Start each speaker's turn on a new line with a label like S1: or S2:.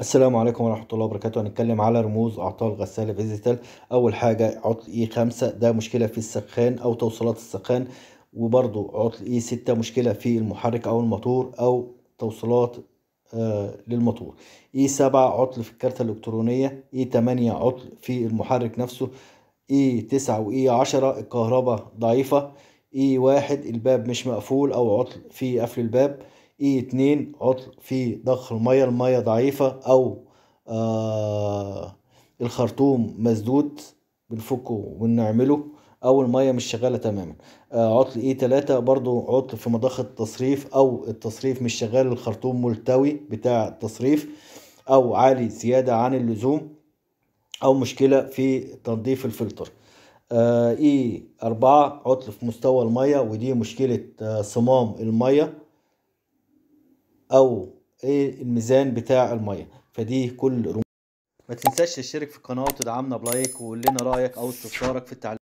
S1: السلام عليكم ورحمة الله وبركاته هنتكلم على رموز أعطال غسالة فيزيتال أول حاجة عطل إي خمسة ده مشكلة في السخان أو توصيلات السخان وبرضه عطل إي ستة مشكلة في المحرك أو الموتور أو توصيلات آه للموتور إي سبعة عطل في الكارتة الإلكترونية إي تمانية عطل في المحرك نفسه إي تسعة وإي عشرة الكهرباء ضعيفة إي واحد الباب مش مقفول أو عطل في قفل الباب اي 2 عطل في ضخ المية المية ضعيفة او آه الخرطوم مسدود بنفكه ونعمله او المية مش شغالة تماما آه عطل اي 3 برضو عطل في مضخة التصريف او التصريف مش شغال الخرطوم ملتوي بتاع التصريف او عالي زيادة عن اللزوم او مشكلة في تنظيف الفلتر آه اي 4 عطل في مستوى المية ودي مشكلة آه صمام المية او ايه الميزان بتاع الميه فدي كل رموز ما تنساش تشترك في القناه وتدعمنا بلايك وقول لنا رايك او استفسارك في التعليقات